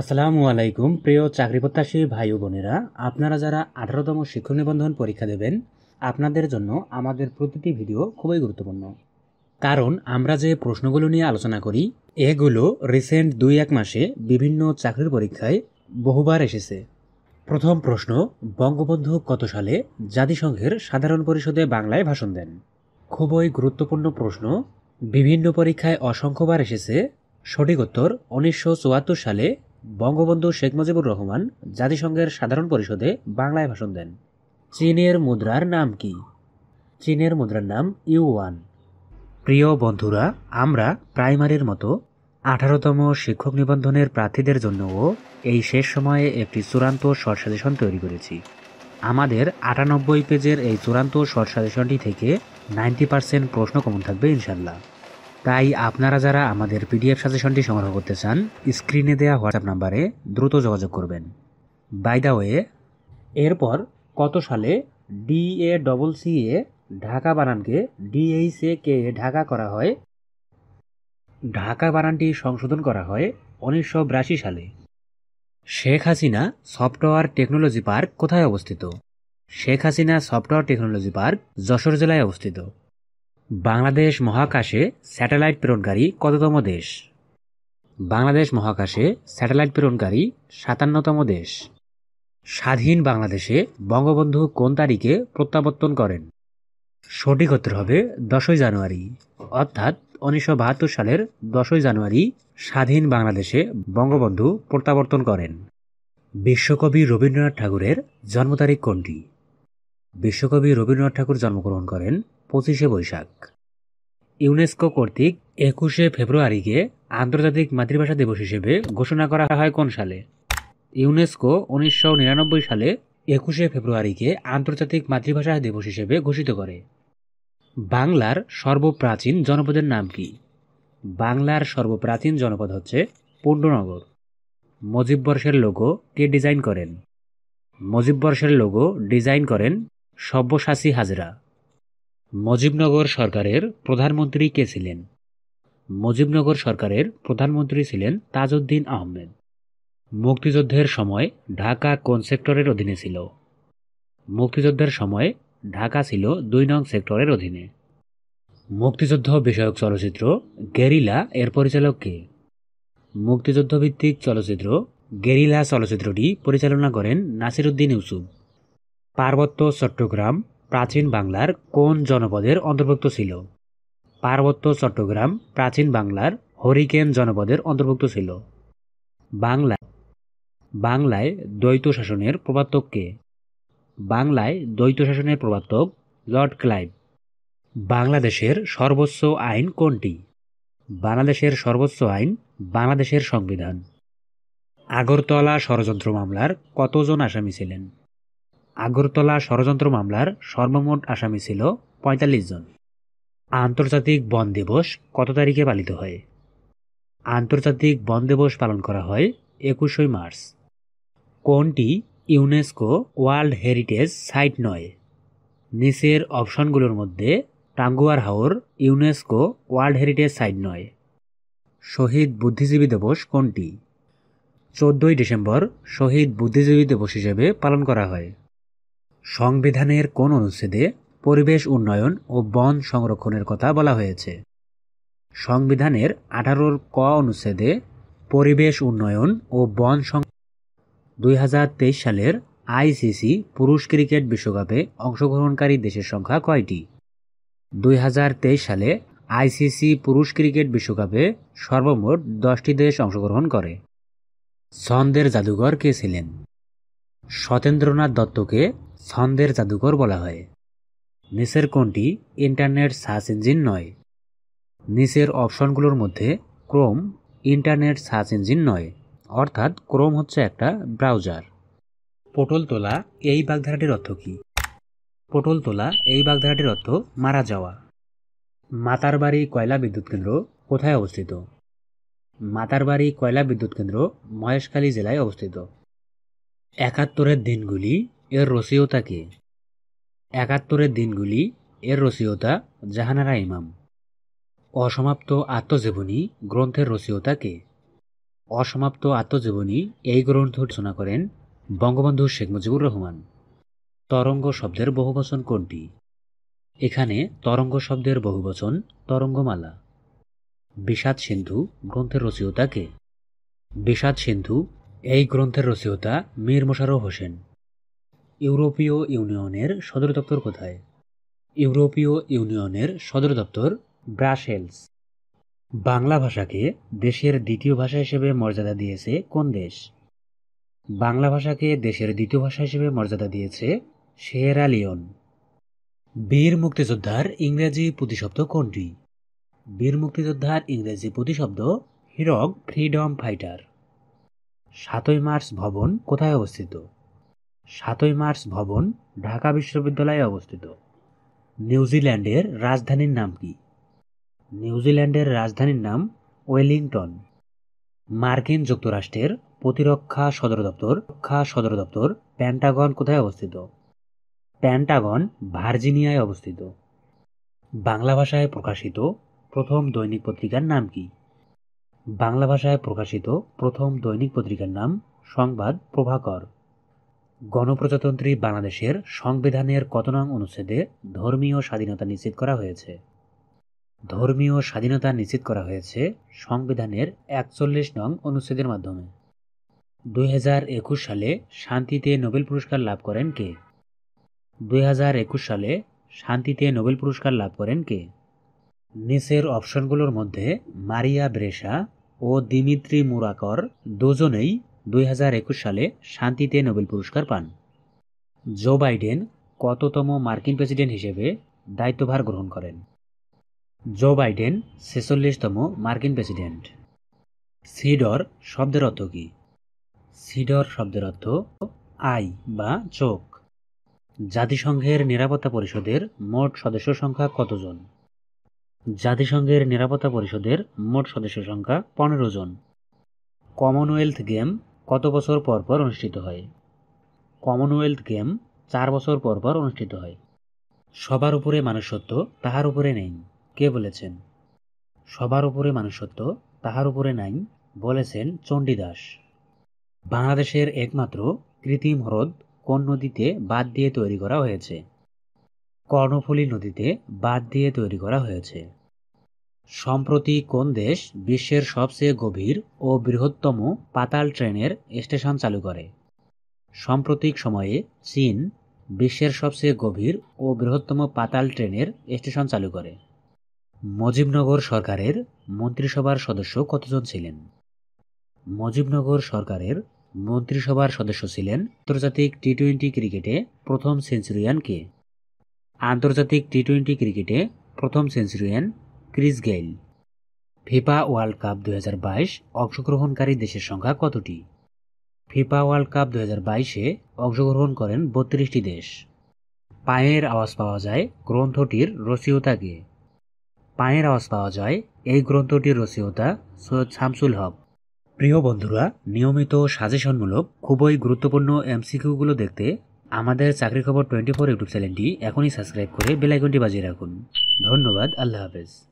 আসসালামু আলাইকুম প্রিয় চাকরি প্রত্যাশী ভাই বোনেরা আপনারা যারা আঠারোতম শিক্ষক নিবন্ধন পরীক্ষা দেবেন আপনাদের জন্য আমাদের প্রতিটি ভিডিও খুবই গুরুত্বপূর্ণ কারণ আমরা যে প্রশ্নগুলো নিয়ে আলোচনা করি এগুলো রিসেন্ট দুই এক মাসে বিভিন্ন চাকরির পরীক্ষায় বহুবার এসেছে প্রথম প্রশ্ন বঙ্গবন্ধু কত সালে জাতিসংঘের সাধারণ পরিষদে বাংলায় ভাষণ দেন খুবই গুরুত্বপূর্ণ প্রশ্ন বিভিন্ন পরীক্ষায় অসংখ্যবার এসেছে সঠিক উত্তর উনিশশো সালে বঙ্গবন্ধু শেখ মুজিবুর রহমান জাতিসংঘের সাধারণ পরিষদে বাংলায় ভাষণ দেন চীনের মুদ্রার নাম কি চীনের মুদ্রার নাম ওয়ান প্রিয় বন্ধুরা আমরা প্রাইমারির মতো আঠারোতম শিক্ষক নিবন্ধনের প্রার্থীদের জন্যও এই শেষ সময়ে একটি চূড়ান্ত শর্ট সাজেশন তৈরি করেছি আমাদের আটানব্বই পেজের এই চূড়ান্ত শর্ট সাজেশনটি থেকে নাইনটি পার্সেন্ট প্রশ্ন কমন থাকবে ইনশাল্লাহ তাই আপনারা যারা আমাদের পিডিএফ সাজেশনটি সংগ্রহ করতে চান স্ক্রিনে দেওয়া হোয়াটসঅ্যাপ নাম্বারে দ্রুত যোগাযোগ করবেন বাই দা ওয়ে এরপর কত সালে D A double C A Dhaka বানানকে ডিএইচএ কে ঢাকা করা হয় ঢাকা বানানটি সংশোধন করা হয় উনিশশো সালে Sheikh Hasina software technology park কোথায় অবস্থিত Sheikh Hasina software technology park Jessore জেলায় অবস্থিত বাংলাদেশ মহাকাশে স্যাটেলাইট প্রেরণকারী কততম দেশ বাংলাদেশ মহাকাশে স্যাটেলাইট প্রেরণকারী সাতান্নতম দেশ স্বাধীন বাংলাদেশে বঙ্গবন্ধু কোন তারিখে প্রত্যাবর্তন করেন সঠিক উত্তর হবে দশই জানুয়ারি অর্থাৎ উনিশশো সালের দশই জানুয়ারি স্বাধীন বাংলাদেশে বঙ্গবন্ধু প্রত্যাবর্তন করেন বিশ্বকবি রবীন্দ্রনাথ ঠাকুরের জন্ম তারিখ কোনটি বিশ্বকবি রবীন্দ্রনাথ ঠাকুর জন্মগ্রহণ করেন পঁচিশে বৈশাখ ইউনেস্কো কর্তৃক একুশে ফেব্রুয়ারিকে আন্তর্জাতিক মাতৃভাষা দিবস হিসেবে ঘোষণা করা হয় কোন সালে ইউনেস্কো উনিশশো সালে একুশে ফেব্রুয়ারিকে আন্তর্জাতিক মাতৃভাষা দিবস হিসেবে ঘোষিত করে বাংলার সর্বপ্রাচীন জনপদের নাম কি বাংলার সর্বপ্রাচীন জনপদ হচ্ছে মজিব মজিববর্ষের লোগো কে ডিজাইন করেন মজিববর্ষের লোগো ডিজাইন করেন সব্যসাচী হাজরা মজিবনগর সরকারের প্রধানমন্ত্রী কে ছিলেন মজিবনগর সরকারের প্রধানমন্ত্রী ছিলেন তাজউদ্দিন আহমেদ মুক্তিযুদ্ধের সময় ঢাকা কোন সেক্টরের অধীনে ছিল মুক্তিযুদ্ধের সময় ঢাকা ছিল দুই নং সেক্টরের অধীনে মুক্তিযুদ্ধ বিষয়ক চলচ্চিত্র গেরিলা এর পরিচালক কে মুক্তিযুদ্ধভিত্তিক চলচ্চিত্র গেরিলা চলচ্চিত্রটি পরিচালনা করেন নাসিরুদ্দিন ইউসুফ পার্বত্য চট্টগ্রাম প্রাচীন বাংলার কোন জনপদের অন্তর্ভুক্ত ছিল পার্বত্য চট্টগ্রাম প্রাচীন বাংলার হরিকেন জনপদের অন্তর্ভুক্ত ছিল বাংলা বাংলায় দ্বৈত শাসনের প্রবর্তক কে বাংলায় দ্বৈত শাসনের প্রবর্তক লর্ড ক্লাইভ বাংলাদেশের সর্বোচ্চ আইন কোনটি বাংলাদেশের সর্বোচ্চ আইন বাংলাদেশের সংবিধান আগরতলা ষড়যন্ত্র মামলার কতজন আসামি ছিলেন আগরতলা ষড়যন্ত্র মামলার সর্বমোট আসামি ছিল পঁয়তাল্লিশ জন আন্তর্জাতিক বন দিবস কত তারিখে পালিত হয় আন্তর্জাতিক বন দিবস পালন করা হয় একুশই মার্চ কোনটি ইউনেস্কো ওয়ার্ল্ড হেরিটেজ সাইট নয় নিচের অপশনগুলোর মধ্যে টাঙ্গুয়ার হাওর ইউনেস্কো ওয়ার্ল্ড হেরিটেজ সাইট নয় শহীদ বুদ্ধিজীবী দিবস কোনটি চোদ্দই ডিসেম্বর শহীদ বুদ্ধিজীবী দিবস হিসেবে পালন করা হয় সংবিধানের কোন অনুচ্ছেদে পরিবেশ উন্নয়ন ও বন সংরক্ষণের কথা বলা হয়েছে সংবিধানের আঠারোর ক অনুচ্ছেদে পরিবেশ উন্নয়ন ও বন দুই সালের আইসিসি পুরুষ ক্রিকেট বিশ্বকাপে অংশগ্রহণকারী দেশের সংখ্যা কয়টি দুই সালে আইসিসি পুরুষ ক্রিকেট বিশ্বকাপে সর্বমোট দশটি দেশ অংশগ্রহণ করে ছন্দের জাদুঘর কে ছিলেন সতেন্দ্রনাথ দত্তকে ছন্দের জাদুকর বলা হয় নিচের কোনটি ইন্টারনেট সার্চ ইঞ্জিন নয় নিচের অপশনগুলোর মধ্যে ক্রোম ইন্টারনেট সার্চ ইঞ্জিন নয় অর্থাৎ ক্রোম হচ্ছে একটা ব্রাউজার পটল তোলা এই বাগধারাটির অর্থ কী পটল তোলা এই বাগধারাটির অর্থ মারা যাওয়া মাতারবাড়ি কয়লা বিদ্যুৎ কেন্দ্র কোথায় অবস্থিত মাতারবাড়ি কয়লা বিদ্যুৎ কেন্দ্র মহেশখালী জেলায় অবস্থিত একাত্তরের দিনগুলি এর রসিয়তা কে একাত্তরের দিনগুলি এর রসিয়তা জাহানারা ইমাম অসমাপ্ত আত্মজীবনী গ্রন্থের রসিয়তা কে অসমাপ্ত আত্মজীবনী এই গ্রন্থ রচনা করেন বঙ্গবন্ধু শেখ মুজিবুর রহমান তরঙ্গ শব্দের বহুবচন কোনটি এখানে তরঙ্গ শব্দের বহুবচন তরঙ্গমালা বিষাদ সিন্ধু গ্রন্থের রচিয়তা কে বিষাদ সিন্ধু এই গ্রন্থের রচিয়তা মীর মোশারফ হোসেন ইউরোপীয় ইউনিয়নের সদর দপ্তর কোথায় ইউরোপীয় ইউনিয়নের সদর দপ্তর ব্রাসেলস বাংলা ভাষাকে দেশের দ্বিতীয় ভাষা হিসেবে মর্যাদা দিয়েছে কোন দেশ বাংলা ভাষাকে দেশের দ্বিতীয় ভাষা হিসেবে মর্যাদা দিয়েছে সেরা লিওন বীর মুক্তিযোদ্ধার ইংরেজি প্রতিশব্দ কোনটি বীর মুক্তিযোদ্ধার ইংরেজি প্রতিশব্দ হিরক ফ্রিডম ফাইটার সাতই মার্চ ভবন কোথায় অবস্থিত সাতই মার্চ ভবন ঢাকা বিশ্ববিদ্যালয়ে অবস্থিত নিউজিল্যান্ডের রাজধানীর নাম কি নিউজিল্যান্ডের রাজধানীর নাম ওয়েলিংটন মার্কিন যুক্তরাষ্ট্রের প্রতিরক্ষা সদর দপ্তর রক্ষা সদর দপ্তর প্যান্টাগন কোথায় অবস্থিত প্যান্টাগন ভার্জিনিয়ায় অবস্থিত বাংলা ভাষায় প্রকাশিত প্রথম দৈনিক পত্রিকার নাম কি বাংলা ভাষায় প্রকাশিত প্রথম দৈনিক পত্রিকার নাম সংবাদ প্রভাকর গণপ্রজাতন্ত্রী বাংলাদেশের সংবিধানের কত নং অনুচ্ছেদে ধর্মীয় স্বাধীনতা নিশ্চিত করা হয়েছে ধর্মীয় স্বাধীনতা নিশ্চিত করা হয়েছে সংবিধানের একচল্লিশ নং অনুচ্ছেদের মাধ্যমে দুই সালে শান্তিতে নোবেল পুরস্কার লাভ করেন কে দুই সালে শান্তিতে নোবেল পুরস্কার লাভ করেন কে নিচের অপশনগুলোর মধ্যে মারিয়া ব্রেসা ও দিমিত্রি মুরাকর দুজনেই দুই সালে শান্তিতে নোবেল পুরস্কার পান জো বাইডেন কততম মার্কিন প্রেসিডেন্ট হিসেবে দায়িত্বভার গ্রহণ করেন জো বাইডেন ছেচল্লিশতম মার্কিন প্রেসিডেন্ট সিডর শব্দের অর্থ কী সিডর শব্দের অর্থ আই বা চোখ জাতিসংঘের নিরাপত্তা পরিষদের মোট সদস্য সংখ্যা কতজন জাতিসংঘের নিরাপত্তা পরিষদের মোট সদস্য সংখ্যা পনেরো জন কমনওয়েলথ গেম কত বছর পর পর অনুষ্ঠিত হয় কমনওয়েলথ গেম চার বছর পর পর অনুষ্ঠিত হয় সবার উপরে মানুষত্ব তাহার উপরে নেই কে বলেছেন সবার উপরে মানুষত্ব তাহার উপরে নাই বলেছেন চণ্ডীদাস বাংলাদেশের একমাত্র কৃত্রিম হ্রদ কোন নদীতে বাদ দিয়ে তৈরি করা হয়েছে কর্ণফুলী নদীতে বাদ দিয়ে তৈরি করা হয়েছে সম্প্রতি কোন দেশ বিশ্বের সবচেয়ে গভীর ও বৃহত্তম পাতাল ট্রেনের স্টেশন চালু করে সাম্প্রতিক সময়ে চীন বিশ্বের সবচেয়ে গভীর ও বৃহত্তম পাতাল ট্রেনের স্টেশন চালু করে মজিবনগর সরকারের মন্ত্রিসভার সদস্য কতজন ছিলেন মজিবনগর সরকারের মন্ত্রিসভার সদস্য ছিলেন আন্তর্জাতিক টি টোয়েন্টি ক্রিকেটে প্রথম সেঞ্চুরিয়ান কে আন্তর্জাতিক টি টোয়েন্টি ক্রিকেটে প্রথম centurion Chris Gayle FIFA world cup দু অংশগ্রহণকারী দেশের সংখ্যা কতটি ফিফা ওয়ার্ল্ড কাপ দু বাইশে অংশগ্রহণ করেন বত্রিশটি দেশ পায়ের আওয়াজ পাওয়া যায় গ্রন্থটির রসিয়তাকে পায়ের আওয়াজ পাওয়া যায় এই গ্রন্থটির রসিয়তা সৈয়দ শামসুল হক প্রিয় বন্ধুরা নিয়মিত সাজেশনমূলক খুবই গুরুত্বপূর্ণ এমসিকিউগুলো দেখতে আমাদের চাকরি খবর টোয়েন্টি ফোর ইউটিউব চ্যানেলটি এখনই সাবস্ক্রাইব করে বেলাইকনটি বাজিয়ে রাখুন ধন্যবাদ আল্লাহ হাফেজ